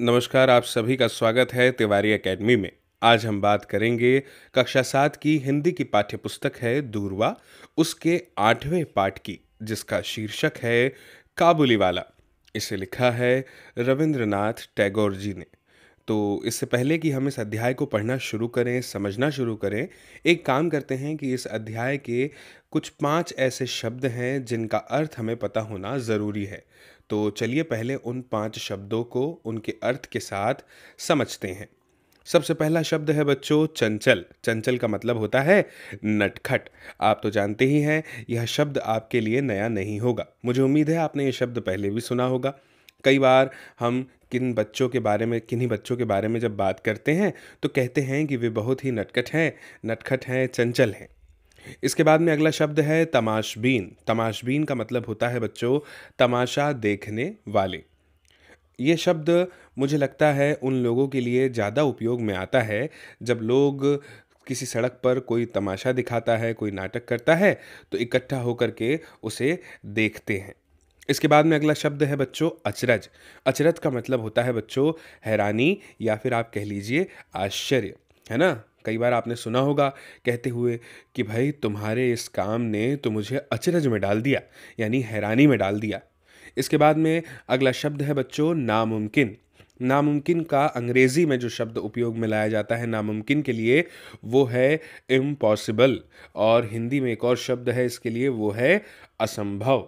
नमस्कार आप सभी का स्वागत है तिवारी एकेडमी में आज हम बात करेंगे कक्षा सात की हिंदी की पाठ्य पुस्तक है दूरवा उसके आठवें पाठ की जिसका शीर्षक है काबुली वाला इसे लिखा है रविंद्रनाथ टैगोर जी ने तो इससे पहले कि हम इस अध्याय को पढ़ना शुरू करें समझना शुरू करें एक काम करते हैं कि इस अध्याय के कुछ पांच ऐसे शब्द हैं जिनका अर्थ हमें पता होना ज़रूरी है तो चलिए पहले उन पांच शब्दों को उनके अर्थ के साथ समझते हैं सबसे पहला शब्द है बच्चों चंचल चंचल का मतलब होता है नटखट आप तो जानते ही हैं यह शब्द आपके लिए नया नहीं होगा मुझे उम्मीद है आपने ये शब्द पहले भी सुना होगा कई बार हम किन बच्चों के बारे में किन्हीं बच्चों के बारे में जब बात करते हैं तो कहते हैं कि वे बहुत ही नटखट हैं नटखट हैं चंचल हैं इसके बाद में अगला शब्द है तमाशबीन तमाशबीन का मतलब होता है बच्चों तमाशा देखने वाले ये शब्द मुझे लगता है उन लोगों के लिए ज़्यादा उपयोग में आता है जब लोग किसी सड़क पर कोई तमाशा दिखाता है कोई नाटक करता है तो इकट्ठा होकर के उसे देखते हैं इसके बाद में अगला शब्द है बच्चों अचरज अचरज का मतलब होता है बच्चों हैरानी या फिर आप कह लीजिए आश्चर्य है ना कई बार आपने सुना होगा कहते हुए कि भाई तुम्हारे इस काम ने तो मुझे अचरज में डाल दिया यानी हैरानी में डाल दिया इसके बाद में अगला शब्द है बच्चों नामुमकिन नामुमकिन का अंग्रेज़ी में जो शब्द उपयोग में लाया जाता है नामुमकिन के लिए वो है इम्पॉसिबल और हिंदी में एक और शब्द है इसके लिए वो है असंभव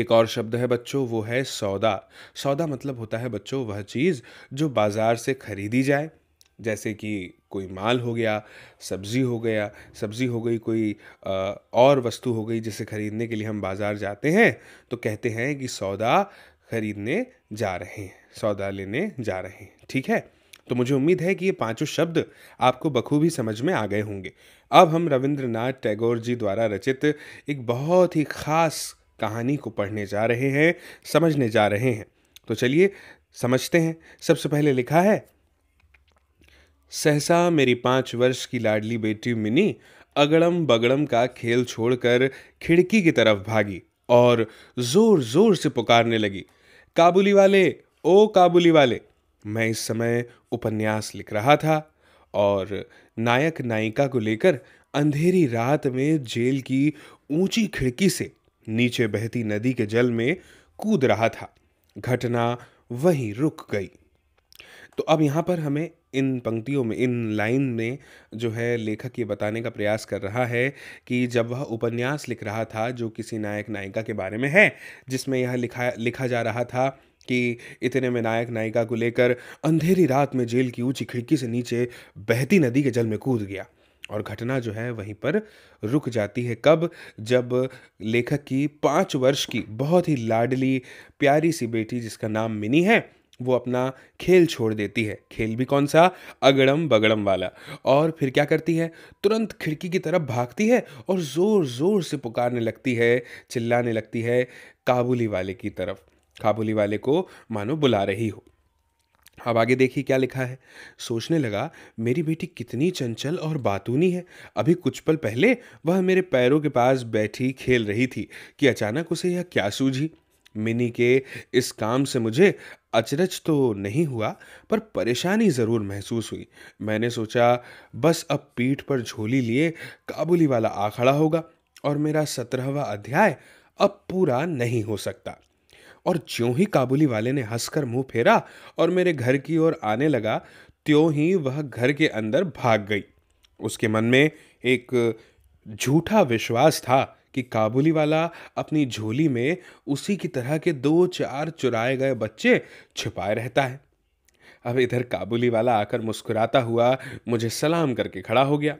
एक और शब्द है बच्चों वो है सौदा सौदा मतलब होता है बच्चों वह चीज़ जो बाज़ार से ख़रीदी जाए जैसे कि कोई माल हो गया सब्ज़ी हो गया सब्ज़ी हो गई कोई और वस्तु हो गई जिसे ख़रीदने के लिए हम बाज़ार जाते हैं तो कहते हैं कि सौदा ख़रीदने जा रहे हैं सौदा लेने जा रहे हैं ठीक है तो मुझे उम्मीद है कि ये पांचों शब्द आपको बखूबी समझ में आ गए होंगे अब हम रविंद्रनाथ टैगोर जी द्वारा रचित एक बहुत ही ख़ास कहानी को पढ़ने जा रहे हैं समझने जा रहे हैं तो चलिए समझते हैं सबसे पहले लिखा है सहसा मेरी पाँच वर्ष की लाडली बेटी मिनी अगड़म बगड़म का खेल छोड़कर खिड़की की तरफ भागी और जोर जोर से पुकारने लगी काबुली वाले ओ काबुली वाले मैं इस समय उपन्यास लिख रहा था और नायक नायिका को लेकर अंधेरी रात में जेल की ऊंची खिड़की से नीचे बहती नदी के जल में कूद रहा था घटना वहीं रुक गई तो अब यहाँ पर हमें इन पंक्तियों में इन लाइन में जो है लेखक ये बताने का प्रयास कर रहा है कि जब वह उपन्यास लिख रहा था जो किसी नायक नायिका के बारे में है जिसमें यह लिखा लिखा जा रहा था कि इतने में नायक नायिका को लेकर अंधेरी रात में जेल की ऊंची खिड़की से नीचे बहती नदी के जल में कूद गया और घटना जो है वहीं पर रुक जाती है कब जब लेखक की पाँच वर्ष की बहुत ही लाडली प्यारी सी बेटी जिसका नाम मिनी है वो अपना खेल छोड़ देती है खेल भी कौन सा अगड़म बगड़म वाला और फिर क्या करती है तुरंत खिड़की की तरफ भागती है और ज़ोर ज़ोर से पुकारने लगती है चिल्लाने लगती है काबुली वाले की तरफ काबुली वाले को मानो बुला रही हो अब आगे देखिए क्या लिखा है सोचने लगा मेरी बेटी कितनी चंचल और बातूनी है अभी कुछ पल पहले वह मेरे पैरों के पास बैठी खेल रही थी कि अचानक उसे यह क्या सूझी मिनी के इस काम से मुझे अचरज तो नहीं हुआ पर परेशानी ज़रूर महसूस हुई मैंने सोचा बस अब पीठ पर झोली लिए काबुली वाला आखड़ा होगा और मेरा सत्रहवा अध्याय अब पूरा नहीं हो सकता और ज्यों ही काबुली वाले ने हंसकर मुंह फेरा और मेरे घर की ओर आने लगा त्यों ही वह घर के अंदर भाग गई उसके मन में एक झूठा विश्वास था कि काबुली वाला अपनी झोली में उसी की तरह के दो चार चुराए गए बच्चे छिपाए रहता है अब इधर काबुली वाला आकर मुस्कुराता हुआ मुझे सलाम करके खड़ा हो गया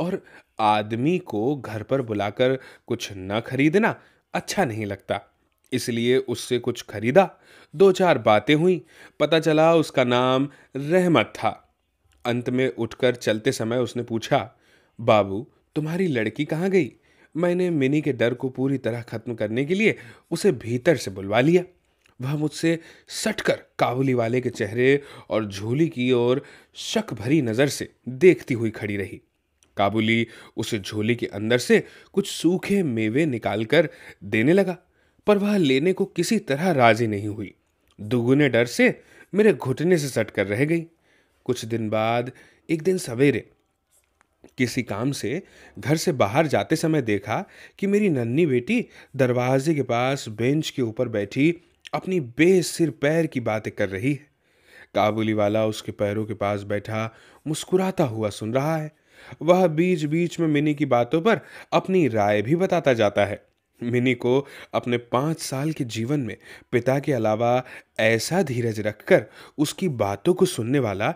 और आदमी को घर पर बुलाकर कुछ न खरीदना अच्छा नहीं लगता इसलिए उससे कुछ खरीदा दो चार बातें हुई पता चला उसका नाम रहमत था अंत में उठकर चलते समय उसने पूछा बाबू तुम्हारी लड़की कहाँ गई मैंने मिनी के डर को पूरी तरह ख़त्म करने के लिए उसे भीतर से बुलवा लिया वह मुझसे सटकर काबुली वाले के चेहरे और झोली की ओर शक भरी नज़र से देखती हुई खड़ी रही काबुली उसे झोली के अंदर से कुछ सूखे मेवे निकालकर देने लगा पर वह लेने को किसी तरह राजी नहीं हुई दुगुने डर से मेरे घुटने से सट कर रह गई कुछ दिन बाद एक दिन सवेरे किसी काम से घर से बाहर जाते समय देखा कि मेरी नन्ही बेटी दरवाजे के पास बेंच के ऊपर बैठी अपनी बेसिर पैर की बातें कर रही है काबुली वाला उसके पैरों के पास बैठा मुस्कुराता हुआ सुन रहा है वह बीच बीच में मिनी की बातों पर अपनी राय भी बताता जाता है मिनी को अपने पाँच साल के जीवन में पिता के अलावा ऐसा धीरज रखकर उसकी बातों को सुनने वाला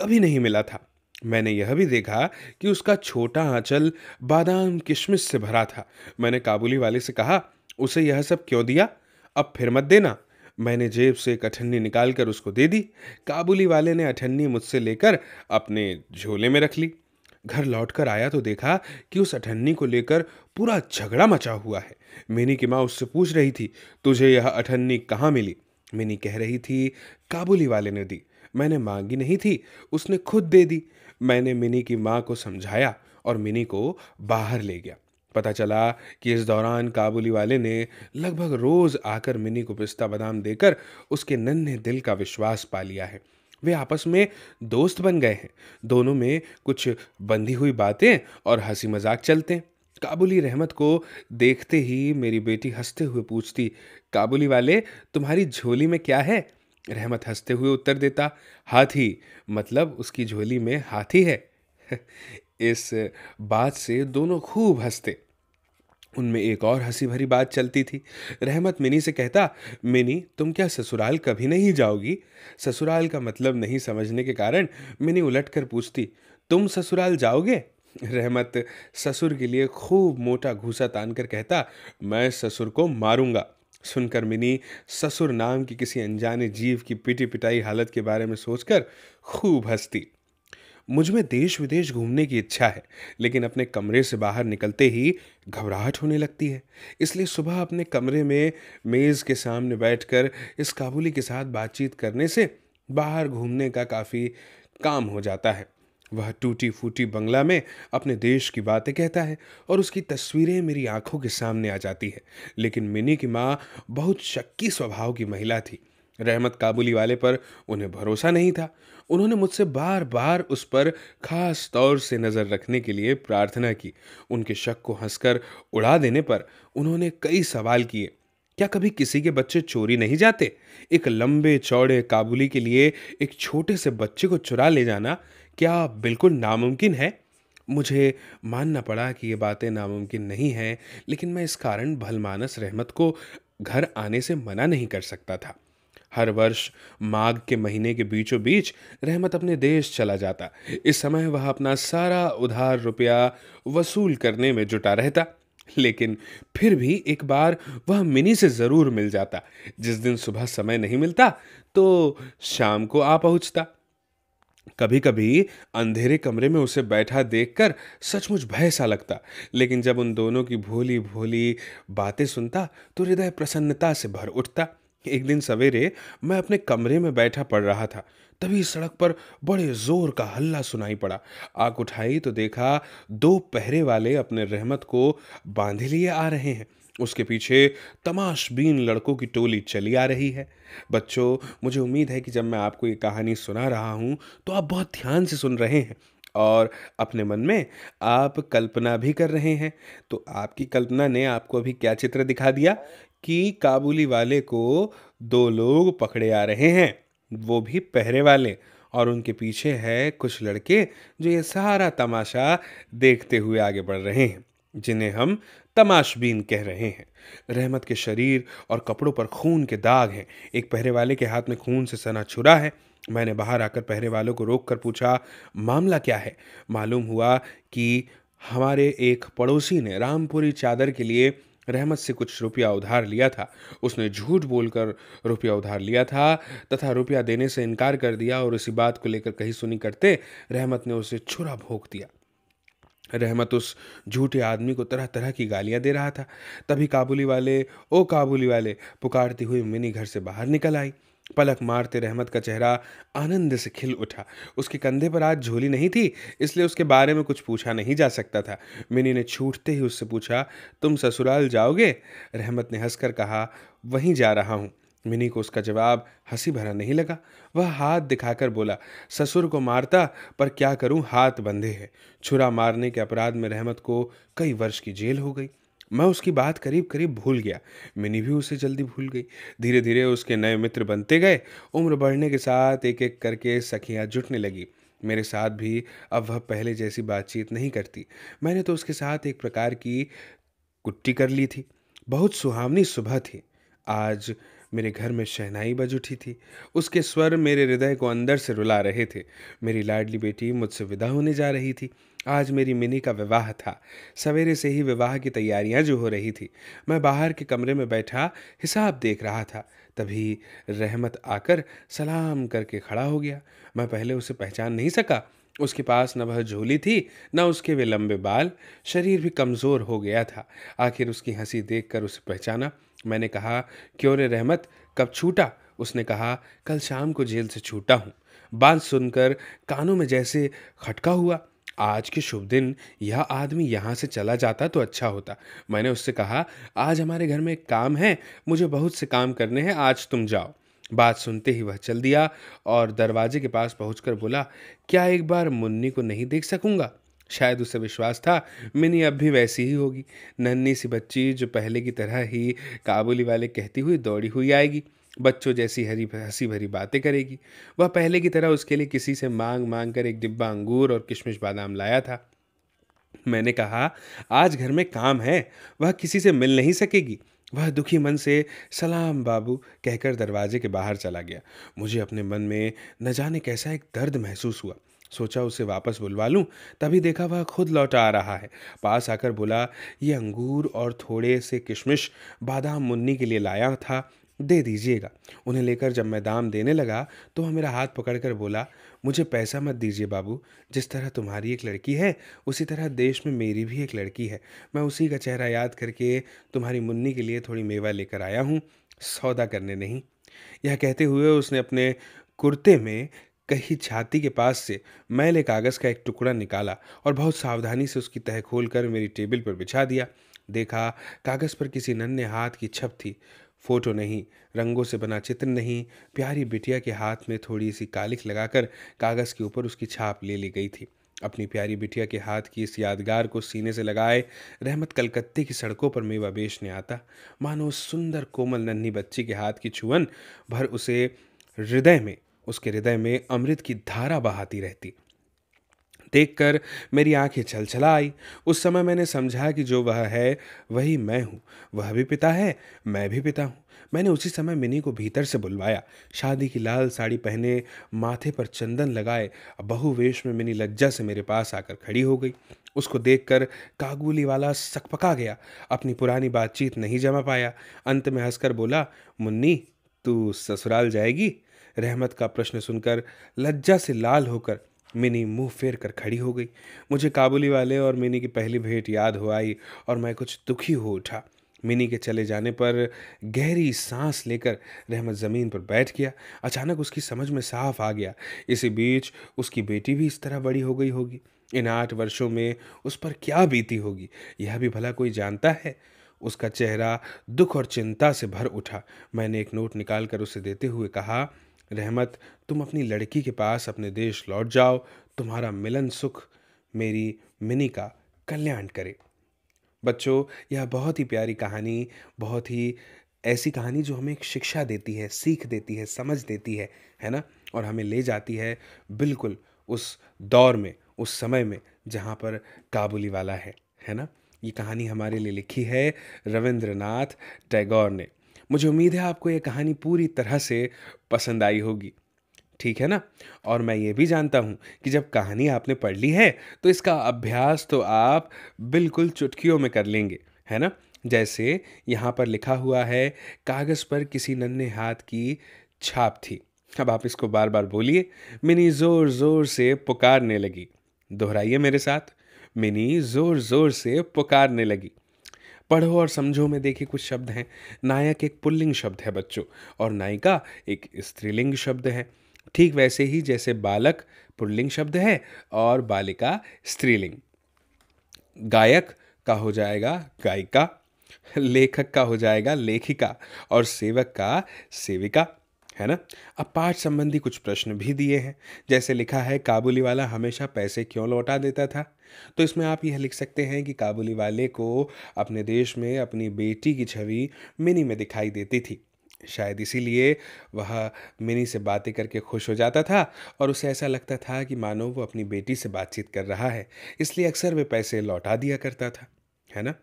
कभी नहीं मिला था मैंने यह भी देखा कि उसका छोटा आंचल बादाम किशमिश से भरा था मैंने काबुली वाले से कहा उसे यह सब क्यों दिया अब फिर मत देना मैंने जेब से एक अठन्नी निकाल कर उसको दे दी काबुली वाले ने अठन्नी मुझसे लेकर अपने झोले में रख ली घर लौटकर आया तो देखा कि उस अठन्नी को लेकर पूरा झगड़ा मचा हुआ है मिनी की माँ उससे पूछ रही थी तुझे यह अठन्नी कहाँ मिली मिनी कह रही थी काबुली वाले ने दी मैंने मांगी नहीं थी उसने खुद दे दी मैंने मिनी की माँ को समझाया और मिनी को बाहर ले गया पता चला कि इस दौरान काबुली वाले ने लगभग रोज़ आकर मिनी को पिस्ता बादाम देकर उसके नन्हे दिल का विश्वास पा लिया है वे आपस में दोस्त बन गए हैं दोनों में कुछ बंधी हुई बातें और हंसी मजाक चलते हैं काबुली रहमत को देखते ही मेरी बेटी हंसते हुए पूछती काबुली वाले तुम्हारी झोली में क्या है रहमत हंसते हुए उत्तर देता हाथी मतलब उसकी झोली में हाथी है इस बात से दोनों खूब हंसते उनमें एक और हंसी भरी बात चलती थी रहमत मिनी से कहता मिनी तुम क्या ससुराल कभी नहीं जाओगी ससुराल का मतलब नहीं समझने के कारण मिनी उलट कर पूछती तुम ससुराल जाओगे रहमत ससुर के लिए खूब मोटा घूसा तान कर कहता मैं ससुर को मारूंगा सुनकर मिनी ससुर नाम की किसी अनजाने जीव की पिटी पिटाई हालत के बारे में सोचकर खूब हंसती मुझ में देश विदेश घूमने की इच्छा है लेकिन अपने कमरे से बाहर निकलते ही घबराहट होने लगती है इसलिए सुबह अपने कमरे में मेज़ के सामने बैठकर इस काबुली के साथ बातचीत करने से बाहर घूमने का काफ़ी काम हो जाता है वह टूटी फूटी बंगला में अपने देश की बातें कहता है और उसकी तस्वीरें मेरी आंखों के सामने आ जाती है लेकिन मिनी की माँ बहुत शक्की स्वभाव की महिला थी रहमत काबुली वाले पर उन्हें भरोसा नहीं था उन्होंने मुझसे बार बार उस पर खास तौर से नज़र रखने के लिए प्रार्थना की उनके शक को हंसकर उड़ा देने पर उन्होंने कई सवाल किए क्या कभी किसी के बच्चे चोरी नहीं जाते एक लंबे चौड़े काबुली के लिए एक छोटे से बच्चे को चुरा ले जाना क्या बिल्कुल नामुमकिन है मुझे मानना पड़ा कि ये बातें नामुमकिन नहीं हैं लेकिन मैं इस कारण भलमानस रहमत को घर आने से मना नहीं कर सकता था हर वर्ष माघ के महीने के बीचों बीच रहमत अपने देश चला जाता इस समय वह अपना सारा उधार रुपया वसूल करने में जुटा रहता लेकिन फिर भी एक बार वह मिनी से ज़रूर मिल जाता जिस दिन सुबह समय नहीं मिलता तो शाम को आ पहुंचता कभी कभी अंधेरे कमरे में उसे बैठा देखकर सचमुच भय सा लगता लेकिन जब उन दोनों की भोली भोली बातें सुनता तो हृदय प्रसन्नता से भर उठता एक दिन सवेरे मैं अपने कमरे में बैठा पड़ रहा था तभी सड़क पर बड़े जोर का हल्ला सुनाई पड़ा आग उठाई तो देखा दो पहरे वाले अपने रहमत को बांधे लिए आ रहे हैं उसके पीछे तमाशबीन लड़कों की टोली चली आ रही है बच्चों मुझे उम्मीद है कि जब मैं आपको ये कहानी सुना रहा हूँ तो आप बहुत ध्यान से सुन रहे हैं और अपने मन में आप कल्पना भी कर रहे हैं तो आपकी कल्पना ने आपको अभी क्या चित्र दिखा दिया कि काबुली वाले को दो लोग पकड़े आ रहे हैं वो भी पहरे वाले और उनके पीछे है कुछ लड़के जो ये सारा तमाशा देखते हुए आगे बढ़ रहे हैं जिन्हें हम तमाशबीन कह रहे हैं रहमत के शरीर और कपड़ों पर खून के दाग हैं एक पहरे वाले के हाथ में खून से सना छुरा है मैंने बाहर आकर पहरे वालों को रोक कर पूछा मामला क्या है मालूम हुआ कि हमारे एक पड़ोसी ने रामपुरी चादर के लिए रहमत से कुछ रुपया उधार लिया था उसने झूठ बोलकर रुपया उधार लिया था तथा रुपया देने से इनकार कर दिया और इसी बात को लेकर कही सुनी करते रहमत ने उसे छुरा भोंक दिया रहमत उस झूठे आदमी को तरह तरह की गालियां दे रहा था तभी काबुली वाले ओ काबुली वाले पुकारती हुई मिनी घर से बाहर निकल आई पलक मारते रहमत का चेहरा आनंद से खिल उठा उसके कंधे पर आज झोली नहीं थी इसलिए उसके बारे में कुछ पूछा नहीं जा सकता था मिनी ने छूटते ही उससे पूछा तुम ससुराल जाओगे रहमत ने हंसकर कहा वहीं जा रहा हूँ मिनी को उसका जवाब हंसी भरा नहीं लगा वह हाथ दिखाकर बोला ससुर को मारता पर क्या करूं हाथ बंधे हैं छुरा मारने के अपराध में रहमत को कई वर्ष की जेल हो गई मैं उसकी बात करीब करीब भूल गया मिनी भी उसे जल्दी भूल गई धीरे धीरे उसके नए मित्र बनते गए उम्र बढ़ने के साथ एक एक करके सखियाँ जुटने लगी मेरे साथ भी अब वह पहले जैसी बातचीत नहीं करती मैंने तो उसके साथ एक प्रकार की कुट्टी कर ली थी बहुत सुहावनी सुबह थी आज मेरे घर में शहनाई बज उठी थी उसके स्वर मेरे हृदय को अंदर से रुला रहे थे मेरी लाडली बेटी मुझसे विदा होने जा रही थी आज मेरी मिनी का विवाह था सवेरे से ही विवाह की तैयारियां जो हो रही थी मैं बाहर के कमरे में बैठा हिसाब देख रहा था तभी रहमत आकर सलाम करके खड़ा हो गया मैं पहले उसे पहचान नहीं सका उसके पास न वह झोली थी न उसके वे लंबे बाल शरीर भी कमज़ोर हो गया था आखिर उसकी हंसी देखकर उसे पहचाना मैंने कहा क्यों रे रहमत कब छूटा उसने कहा कल शाम को जेल से छूटा हूँ बात सुनकर कानों में जैसे खटका हुआ आज के शुभ दिन यह आदमी यहाँ से चला जाता तो अच्छा होता मैंने उससे कहा आज हमारे घर में काम है मुझे बहुत से काम करने हैं आज तुम जाओ बात सुनते ही वह चल दिया और दरवाजे के पास पहुंचकर बोला क्या एक बार मुन्नी को नहीं देख सकूंगा शायद उसे विश्वास था मिनी अब भी वैसी ही होगी नन्ही सी बच्ची जो पहले की तरह ही काबुली वाले कहती हुई दौड़ी हुई आएगी बच्चों जैसी हरी हंसी भरी बातें करेगी वह पहले की तरह उसके लिए किसी से मांग मांग कर एक डिब्बा अंगूर और किशमिश बादाम लाया था मैंने कहा आज घर में काम है वह किसी से मिल नहीं सकेगी वह दुखी मन से सलाम बाबू कहकर दरवाजे के बाहर चला गया मुझे अपने मन में न जाने कैसा एक दर्द महसूस हुआ सोचा उसे वापस बुलवा लूँ तभी देखा वह खुद लौट आ रहा है पास आकर बोला ये अंगूर और थोड़े से किशमिश बादाम मुन्नी के लिए लाया था दे दीजिएगा उन्हें लेकर जब मैं दाम देने लगा तो वह मेरा हाथ पकड़कर बोला मुझे पैसा मत दीजिए बाबू जिस तरह तुम्हारी एक लड़की है उसी तरह देश में मेरी भी एक लड़की है मैं उसी का चेहरा याद करके तुम्हारी मुन्नी के लिए थोड़ी मेवा लेकर आया हूँ सौदा करने नहीं यह कहते हुए उसने अपने कुर्ते में कहीं छाती के पास से मैले कागज़ का एक टुकड़ा निकाला और बहुत सावधानी से उसकी तह खोल कर मेरी टेबल पर बिछा दिया देखा कागज़ पर किसी नन्हे हाथ की छप थी फोटो नहीं रंगों से बना चित्र नहीं प्यारी बिटिया के हाथ में थोड़ी सी कालिख लगाकर कागज़ के ऊपर उसकी छाप ले ली गई थी अपनी प्यारी बिटिया के हाथ की इस यादगार को सीने से लगाए रहमत कलकत्ते की सड़कों पर मेवा बेचने आता मानो सुंदर कोमल नन्ही बच्ची के हाथ की छुअन भर उसे हृदय में उसके हृदय में अमृत की धारा बहाती रहती देखकर मेरी आंखें छलछला आई उस समय मैंने समझा कि जो वह है वही मैं हूँ वह भी पिता है मैं भी पिता हूँ मैंने उसी समय मिनी को भीतर से बुलवाया शादी की लाल साड़ी पहने माथे पर चंदन लगाए बहुवेश में मिनी लज्जा से मेरे पास आकर खड़ी हो गई उसको देखकर कागुली वाला सकपका गया अपनी पुरानी बातचीत नहीं जमा पाया अंत में हंसकर बोला मुन्नी तू ससुराल जाएगी रहमत का प्रश्न सुनकर लज्जा से लाल होकर मिनी मुंह फेर कर खड़ी हो गई मुझे काबुली वाले और मिनी की पहली भेंट याद हो आई और मैं कुछ दुखी हो उठा मिनी के चले जाने पर गहरी सांस लेकर रहमत ज़मीन पर बैठ गया अचानक उसकी समझ में साफ आ गया इसी बीच उसकी बेटी भी इस तरह बड़ी हो गई होगी इन आठ वर्षों में उस पर क्या बीती होगी यह भी भला कोई जानता है उसका चेहरा दुख और चिंता से भर उठा मैंने एक नोट निकाल कर उसे देते हुए कहा रहमत तुम अपनी लड़की के पास अपने देश लौट जाओ तुम्हारा मिलन सुख मेरी मिनी का कल्याण करे बच्चों यह बहुत ही प्यारी कहानी बहुत ही ऐसी कहानी जो हमें एक शिक्षा देती है सीख देती है समझ देती है है ना और हमें ले जाती है बिल्कुल उस दौर में उस समय में जहाँ पर काबुली वाला है है ना ये कहानी हमारे लिए लिखी है रविंद्रनाथ टैगोर ने मुझे उम्मीद है आपको ये कहानी पूरी तरह से पसंद आई होगी ठीक है ना और मैं ये भी जानता हूँ कि जब कहानी आपने पढ़ ली है तो इसका अभ्यास तो आप बिल्कुल चुटकियों में कर लेंगे है ना जैसे यहाँ पर लिखा हुआ है कागज़ पर किसी नन्हे हाथ की छाप थी अब आप इसको बार बार बोलिए मिनी ज़ोर ज़ोर से पुकारने लगी दोहराइए मेरे साथ मिनी ज़ोर ज़ोर से पुकारने लगी पढ़ो और समझो में देखिए कुछ शब्द हैं नायक एक पुल्लिंग शब्द है बच्चों और नायिका एक स्त्रीलिंग शब्द है ठीक वैसे ही जैसे बालक पुल्लिंग शब्द है और बालिका स्त्रीलिंग गायक का हो जाएगा गायिका लेखक का हो जाएगा लेखिका और सेवक का सेविका है ना अब पाठ संबंधी कुछ प्रश्न भी दिए हैं जैसे लिखा है काबुली वाला हमेशा पैसे क्यों लौटा देता था तो इसमें आप यह लिख सकते हैं कि काबुली वाले को अपने देश में अपनी बेटी की छवि मिनी में दिखाई देती थी शायद इसीलिए वह मिनी से बातें करके खुश हो जाता था और उसे ऐसा लगता था कि मानो वो अपनी बेटी से बातचीत कर रहा है इसलिए अक्सर वे पैसे लौटा दिया करता था है ना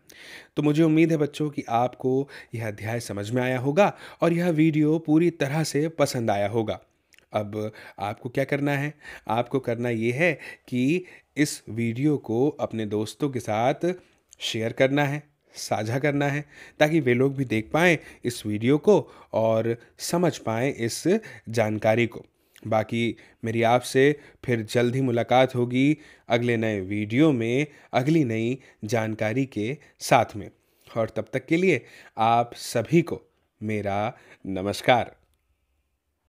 तो मुझे उम्मीद है बच्चों कि आपको यह अध्याय समझ में आया होगा और यह वीडियो पूरी तरह से पसंद आया होगा अब आपको क्या करना है आपको करना ये है कि इस वीडियो को अपने दोस्तों के साथ शेयर करना है साझा करना है ताकि वे लोग भी देख पाएँ इस वीडियो को और समझ पाएँ इस जानकारी को बाकी मेरी आपसे फिर जल्द ही मुलाकात होगी अगले नए वीडियो में अगली नई जानकारी के साथ में और तब तक के लिए आप सभी को मेरा नमस्कार